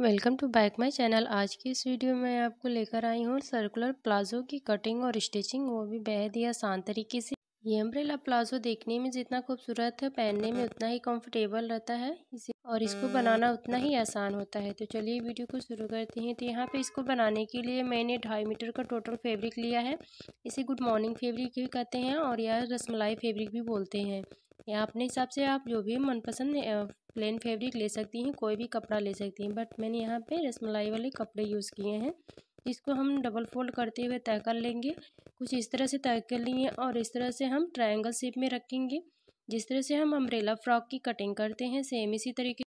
welcome to back my channel आज की इस वीडियो में आपको लेकर आई हूँ सर्कुलर प्लाजो की कटिंग और स्टिचिंग वो भी बेहद ही आसान तरीके से ये अम्ब्रेला प्लाजो देखने में जितना खूबसूरत है पहनने में उतना ही कंफर्टेबल रहता है इसे और इसको बनाना उतना ही आसान होता है तो चलिए वीडियो को शुरू करते हैं तो यहाँ पे इसको बनाने के लिए मैंने ढाई मीटर का टोटल फैब्रिक लिया है इसे गुड मॉर्निंग फेब्रिक भी कहते हैं और यह रसमलाई फेब्रिक भी बोलते हैं यहाँ अपने हिसाब से आप जो भी मनपसंद प्लेन फैब्रिक ले सकती हैं कोई भी कपड़ा ले सकती हैं बट मैंने यहाँ पे रसमलाई वाले कपड़े यूज़ किए हैं इसको हम डबल फोल्ड करते हुए तय कर लेंगे कुछ इस तरह से तय कर लिए और इस तरह से हम ट्रायंगल शेप में रखेंगे जिस तरह से हम अम्ब्रेला फ्रॉक की कटिंग करते हैं सेम इसी तरीके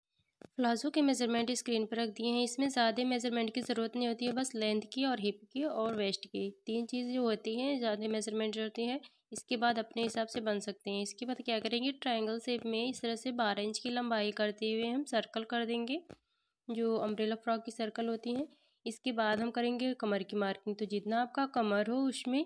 प्लाजो के मेज़रमेंट स्क्रीन पर रख दिए हैं इसमें ज़्यादा मेज़रमेंट की ज़रूरत नहीं होती है बस लेंथ की और हिप की और वेस्ट की तीन चीज़ें होती हैं ज़्यादा मेज़रमेंट होती है इसके बाद अपने हिसाब से बन सकते हैं इसके बाद क्या करेंगे ट्रायंगल शेप में इस तरह से बारह इंच की लंबाई करते हुए हम सर्कल कर देंगे जो अम्ब्रेला फ्रॉक की सर्कल होती हैं इसके बाद हम करेंगे कमर की मार्किंग तो जितना आपका कमर हो उसमें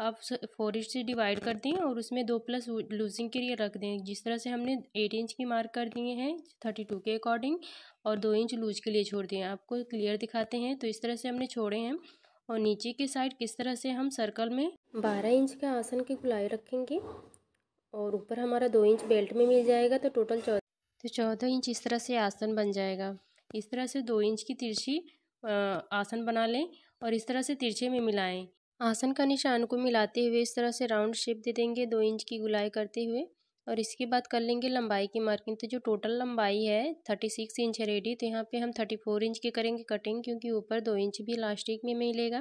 आप फोर इंच से डिवाइड कर दें और उसमें दो प्लस लूजिंग के लिए रख दें जिस तरह से हमने एट इंच की मार्क कर दिए हैं थर्टी टू के अकॉर्डिंग और दो इंच लूज के लिए छोड़ दिए आपको क्लियर दिखाते हैं तो इस तरह से हमने छोड़े हैं और नीचे के साइड किस तरह से हम सर्कल में बारह इंच के आसन की गुलाई रखेंगे और ऊपर हमारा दो इंच बेल्ट में मिल जाएगा तो टोटल चौदह तो चौदह इंच इस तरह से आसन बन जाएगा इस तरह से दो इंच की तिरछी आसन बना लें और इस तरह से तिरछे में मिलाएं आसन का निशान को मिलाते हुए इस तरह से राउंड शेप दे देंगे दो इंच की गुलाई करते हुए और इसके बाद कर लेंगे लंबाई की मार्किंग तो जो टोटल लंबाई है थर्टी सिक्स इंच है रेडी तो यहाँ पे हम थर्टी फोर इंच की करेंगे कटिंग क्योंकि ऊपर दो इंच भी इलास्टिक में मिलेगा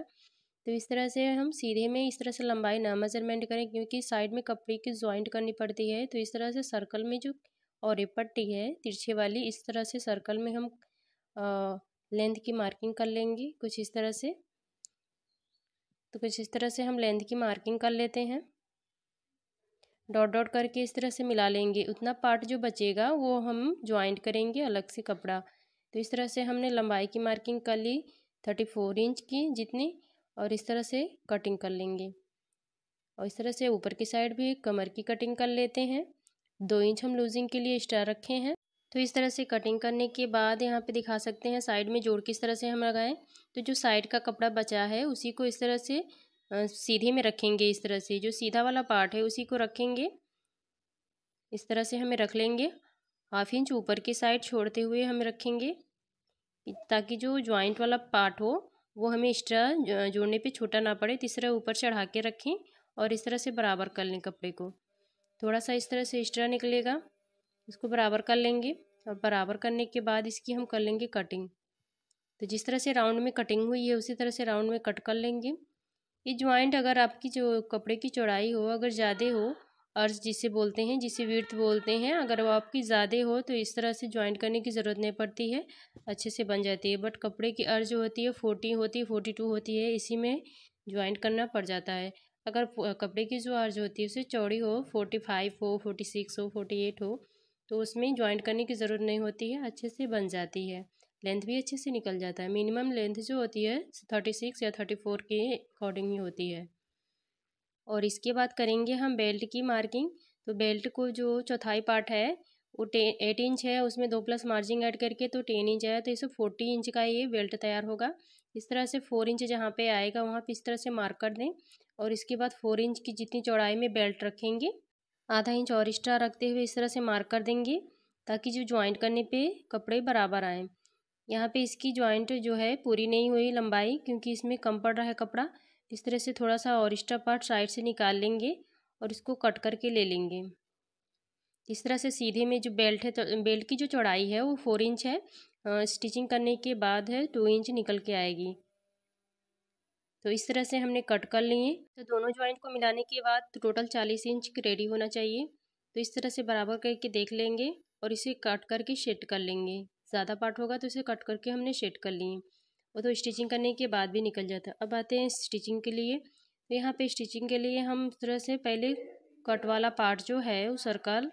तो इस तरह से हम सीधे में इस तरह से लंबाई ना मेजरमेंट करें क्योंकि साइड में कपड़े की ज्वाइंट करनी पड़ती है तो इस तरह से सर्कल में जो और पट्टी है तिरछे वाली इस तरह से सर्कल में हम लेंथ की मार्किंग कर लेंगे कुछ इस तरह से तो कुछ इस तरह से हम लेंथ की मार्किंग कर लेते हैं डॉट डॉट करके इस तरह से मिला लेंगे उतना पार्ट जो बचेगा वो हम ज्वाइंट करेंगे अलग से कपड़ा तो इस तरह से हमने लंबाई की मार्किंग कर ली थर्टी फोर इंच की जितनी और इस तरह से कटिंग कर लेंगे और इस तरह से ऊपर की साइड भी कमर की कटिंग कर लेते हैं दो इंच हम लूजिंग के लिए स्टार रखे हैं तो इस तरह से कटिंग करने के बाद यहाँ पे दिखा सकते हैं साइड में जोड़ किस तरह से हम लगाएं तो जो साइड का कपड़ा बचा है उसी को इस तरह से सीधे में रखेंगे इस तरह से जो सीधा वाला पार्ट है उसी को रखेंगे इस तरह से हमें रख लेंगे हाफ इंच ऊपर की साइड छोड़ते हुए हम रखेंगे ताकि जो ज्वाइंट वाला पार्ट हो वो हमें एक्स्ट्रा जोड़ने पे छोटा ना पड़े तो तरह ऊपर चढ़ा के रखें और इस तरह से बराबर कर लें कपड़े को थोड़ा सा इस तरह से एक्स्ट्रा निकलेगा इसको बराबर कर लेंगे और बराबर करने के बाद इसकी हम कर लेंगे कटिंग तो जिस तरह से राउंड में कटिंग हुई है उसी तरह से राउंड में कट कर लेंगे ये ज्वाइंट अगर आपकी जो कपड़े की चौड़ाई हो अगर ज़्यादा हो अर्ज जिसे बोलते हैं जिसे वीर्थ बोलते हैं अगर वो आपकी ज़्यादा हो तो इस तरह से ज्वाइंट करने की ज़रूरत नहीं पड़ती है अच्छे से बन जाती है बट कपड़े की अर्ज होती है फोर्टी होती है फोर्टी टू होती है इसी में ज्वाइंट करना पड़ जाता है अगर कपड़े की जो अर्ज होती है उसे चौड़ी हो फोर्टी फाइव हो फोर्टी सिक्स हो फोर्टी एट हो तो उसमें ज्वाइंट करने की ज़रूरत नहीं होती है अच्छे से बन जाती है लेंथ भी अच्छे से निकल जाता है मिनिमम लेंथ जो होती है थर्टी सिक्स या थर्टी फोर के अकॉर्डिंग ही होती है और इसके बाद करेंगे हम बेल्ट की मार्किंग तो बेल्ट को जो चौथाई पार्ट है वो टे एट इंच है उसमें दो प्लस मार्जिन ऐड करके तो टेन इंच आया तो इसे फोर्टी इंच का ये बेल्ट तैयार होगा इस तरह से फोर इंच जहाँ पे आएगा वहाँ पे इस तरह से मार्क कर दें और इसके बाद फोर इंच की जितनी चौड़ाई में बेल्ट रखेंगे आधा इंच और एक्स्ट्रा रखते हुए इस तरह से मार्क कर देंगे ताकि जो ज्वाइंट करने पे कपड़े बराबर आएँ यहाँ पे इसकी ज्वाइंट जो है पूरी नहीं हुई लंबाई क्योंकि इसमें कम पड़ रहा है कपड़ा इस तरह से थोड़ा सा और एक्स्ट्रा पार्ट साइड से निकाल लेंगे और इसको कट करके ले लेंगे इस तरह से सीधे में जो बेल्ट है तो बेल्ट की जो चौड़ाई है वो फोर इंच है स्टिचिंग करने के बाद है टू इंच निकल के आएगी तो इस तरह से हमने कट कर लिए तो दोनों ज्वाइंट को मिलाने के बाद तो टोटल चालीस इंच रेडी होना चाहिए तो इस तरह से बराबर करके देख लेंगे और इसे कट करके शेड कर लेंगे ज़्यादा पार्ट होगा तो इसे कट करके हमने शेड कर लिए वो तो स्टिचिंग करने के बाद भी निकल जाता है अब आते हैं स्टिचिंग के लिए तो यहाँ पर स्टिचिंग के लिए हम इस तरह से पहले कट वाला पार्ट जो है वो सर्कल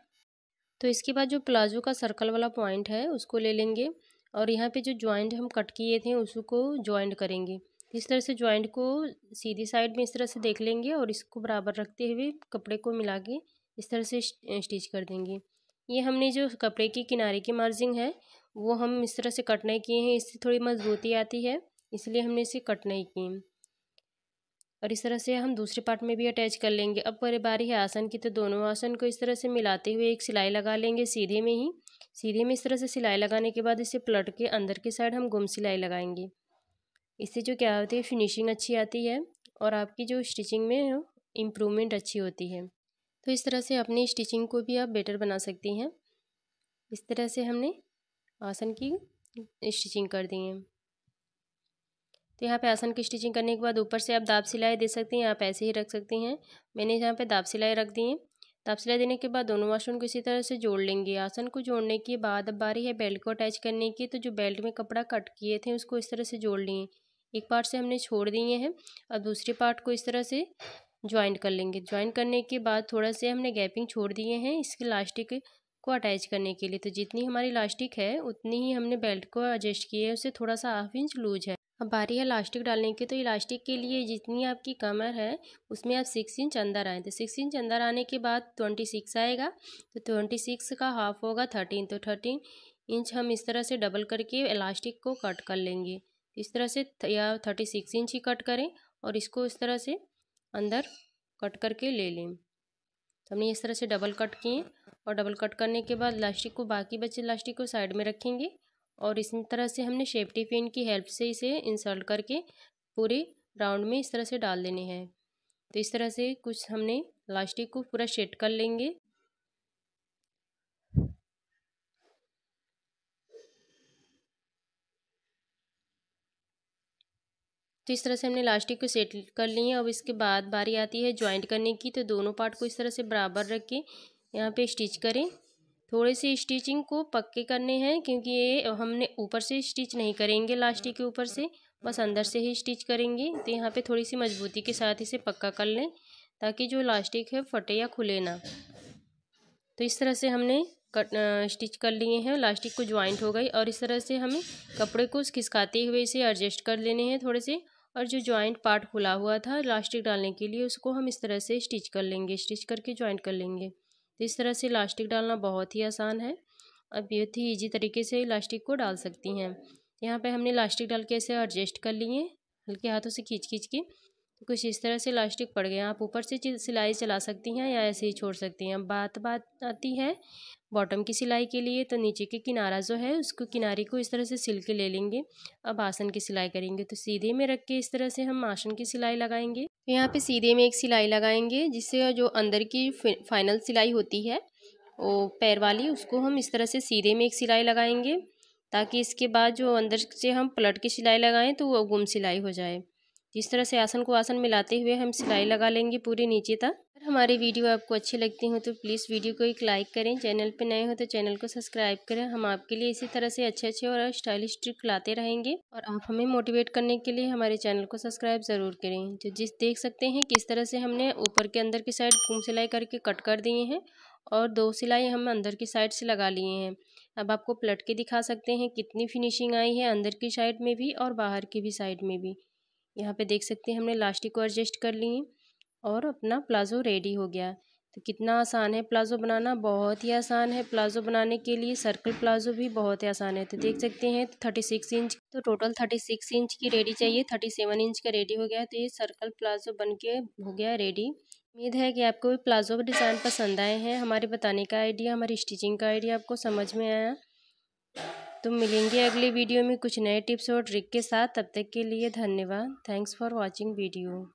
तो इसके बाद जो प्लाजो का सर्कल वाला पॉइंट है उसको ले लेंगे और यहाँ पे जो ज्वाइंट हम कट किए थे उसको ज्वाइंट करेंगे इस तरह से ज्वाइंट को सीधी साइड में इस तरह से देख लेंगे और इसको बराबर रखते हुए कपड़े को मिला के इस तरह से स्टिच कर देंगे ये हमने जो कपड़े के किनारे की मार्जिंग है वो हम इस तरह से कट नहीं किए हैं इससे थोड़ी मजबूती आती है इसलिए हमने इसे कट नहीं किए और इस तरह से हम दूसरे पार्ट में भी अटैच कर लेंगे अब पर बारी है आसन की तो दोनों आसन को इस तरह से मिलाते हुए एक सिलाई लगा लेंगे सीधे में ही सीधे में इस तरह से सिलाई लगाने के बाद इसे पलट के अंदर की साइड हम गुम सिलाई लगाएंगे इससे जो क्या होती है फिनिशिंग अच्छी आती है और आपकी जो स्टिचिंग में इम्प्रूवमेंट अच्छी होती है तो इस तरह से अपनी स्टिचिंग को भी आप बेटर बना सकती हैं इस तरह से हमने आसन की स्टिचिंग कर दी है तो यहाँ पे आसन की स्टिचिंग करने के बाद ऊपर से आप दाब सिलाई दे सकती हैं आप ऐसे ही रख सकती हैं मैंने यहाँ पे दाब सिलाई रख दी है दाब सिलाई देने के बाद दोनों आसन को इसी तरह से जोड़ लेंगे आसन को जोड़ने के बाद अब बारी है बेल्ट को अटैच करने की तो जो बेल्ट में कपड़ा कट किए थे उसको इस तरह से जोड़ लिए एक पार्ट से हमने छोड़ दिए हैं और दूसरे पार्ट को इस तरह से ज्वाइन कर लेंगे ज्वाइन करने के बाद थोड़ा से हमने गैपिंग छोड़ दिए हैं इसके लास्टिक को अटैच करने के लिए तो जितनी हमारी लास्टिक है उतनी ही हमने बेल्ट को एडजस्ट किए है उसे थोड़ा सा हाफ इंच लूज है अब बारी है इलास्टिक डालने की तो इलास्टिक के लिए जितनी आपकी कमर है उसमें आप सिक्स इंच अंदर आएँ तो सिक्स इंच अंदर आने के बाद ट्वेंटी सिक्स आएगा तो ट्वेंटी सिक्स का हाफ होगा थर्टीन तो थर्टीन इंच हम इस तरह से डबल करके इलास्टिक को कट कर लेंगे इस तरह से या थर्टी सिक्स इंच ही कट करें और इसको इस तरह से अंदर कट करके ले लें तो हमने इस तरह से डबल कट किए और डबल कट करने के बाद लास्टिक को बाकी बचे लास्टिक को साइड में रखेंगे और इस तरह से हमने शेफ्टी पिन की हेल्प से इसे इंसर्ट करके पूरे राउंड में इस तरह से डाल देने हैं तो इस तरह से कुछ हमने लास्टिक को पूरा शेट कर लेंगे तो इस तरह से हमने लास्टिक को सेट कर ली है अब इसके बाद बारी आती है ज्वाइंट करने की तो दोनों पार्ट को इस तरह से बराबर रख के यहाँ पे स्टिच करें थोड़े से स्टिचिंग को पक्के करने हैं क्योंकि ये हमने ऊपर से स्टिच नहीं करेंगे लास्टिक के ऊपर से बस अंदर से ही स्टिच करेंगे तो यहाँ पे थोड़ी सी मजबूती के साथ इसे पक्का कर लें ताकि जो लास्टिक है फटे या खुले ना तो इस तरह से हमने कट स्टिच कर लिए हैं लास्टिक को ज्वाइंट हो गई और इस तरह से हमें कपड़े को खिसकाते हुए इसे एडजस्ट कर लेने हैं थोड़े से और जो जॉइंट पार्ट खुला हुआ था इलास्टिक डालने के लिए उसको हम इस तरह से स्टिच कर लेंगे स्टिच करके ज्वाइंट कर लेंगे तो इस तरह से इलास्टिक डालना बहुत ही आसान है अब बहुत ही ईजी तरीके से इलास्टिक को डाल सकती हैं यहाँ पे हमने इलास्टिक डाल के ऐसे एडजस्ट कर लिए हल्के हाथों से खींच खींच के कुछ इस तरह से इलास्टिक पड़ गया आप ऊपर से सिलाई चला सकती हैं या ऐसे ही छोड़ सकती हैं बात बात आती है बॉटम की सिलाई के लिए तो नीचे के किनारा जो है उसको किनारे को इस तरह से सिल के ले लेंगे अब आसन की सिलाई करेंगे तो सीधे में रख के इस तरह से हम आसन की सिलाई लगाएंगे तो यहाँ पे सीधे में एक सिलाई लगाएंगे जिससे जो अंदर की फाइनल सिलाई होती है वो पैर वाली उसको हम इस तरह से सीधे में एक सिलाई लगाएंगे ताकि इसके बाद जो अंदर से हम पलट की सिलाई लगाएं तो वो गुम सिलाई हो जाए जिस तरह से आसन को आसन मिलाते हुए हम सिलाई लगा लेंगे पूरे नीचे तक अगर हमारी वीडियो आपको अच्छी लगती हो तो प्लीज़ वीडियो को एक लाइक करें चैनल पर नए हो तो चैनल को सब्सक्राइब करें हम आपके लिए इसी तरह से अच्छे अच्छे और स्टाइलिश ट्रिक लाते रहेंगे और आप हमें मोटिवेट करने के लिए हमारे चैनल को सब्सक्राइब ज़रूर करें तो जिस देख सकते हैं किस तरह से हमने ऊपर के अंदर की साइड घूम सिलाई करके कट कर दिए हैं और दो सिलाई हम अंदर की साइड से लगा लिए हैं अब आपको पलट के दिखा सकते हैं कितनी फिनिशिंग आई है अंदर की साइड में भी और बाहर की भी साइड में भी यहाँ पे देख सकते हैं हमने लास्टिक को एडजस्ट कर ली और अपना प्लाज़ो रेडी हो गया तो कितना आसान है प्लाज़ो बनाना बहुत ही आसान है प्लाज़ो बनाने के लिए सर्कल प्लाज़ो भी बहुत ही आसान है तो देख सकते हैं तो थर्टी सिक्स इंच तो टोटल थर्टी सिक्स इंच की रेडी चाहिए थर्टी सेवन इंच का रेडी हो गया तो ये सर्कल प्लाज़ो बन के हो गया रेडी उम्मीद है कि आपको प्लाज़ो का डिज़ाइन पसंद आए हैं हमारे बताने का आइडिया हमारी स्टिचिंग का आइडिया आपको समझ में आया तो मिलेंगे अगले वीडियो में कुछ नए टिप्स और ट्रिक के साथ तब तक के लिए धन्यवाद थैंक्स फॉर वॉचिंग वीडियो